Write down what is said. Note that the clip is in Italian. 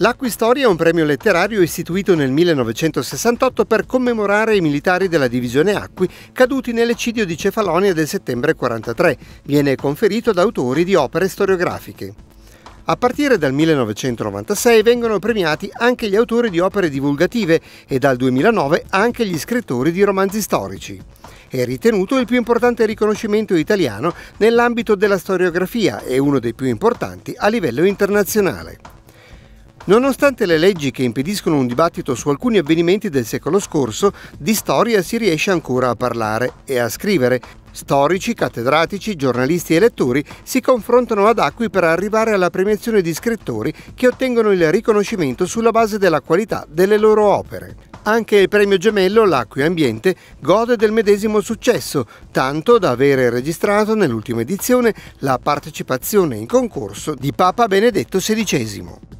L'Acquistoria è un premio letterario istituito nel 1968 per commemorare i militari della divisione Acqui caduti nell'eccidio di Cefalonia del settembre 43. Viene conferito ad autori di opere storiografiche. A partire dal 1996 vengono premiati anche gli autori di opere divulgative e dal 2009 anche gli scrittori di romanzi storici. È ritenuto il più importante riconoscimento italiano nell'ambito della storiografia e uno dei più importanti a livello internazionale. Nonostante le leggi che impediscono un dibattito su alcuni avvenimenti del secolo scorso, di storia si riesce ancora a parlare e a scrivere. Storici, cattedratici, giornalisti e lettori si confrontano ad acqui per arrivare alla premiazione di scrittori che ottengono il riconoscimento sulla base della qualità delle loro opere. Anche il premio gemello, l'Acqui Ambiente, gode del medesimo successo, tanto da avere registrato nell'ultima edizione la partecipazione in concorso di Papa Benedetto XVI.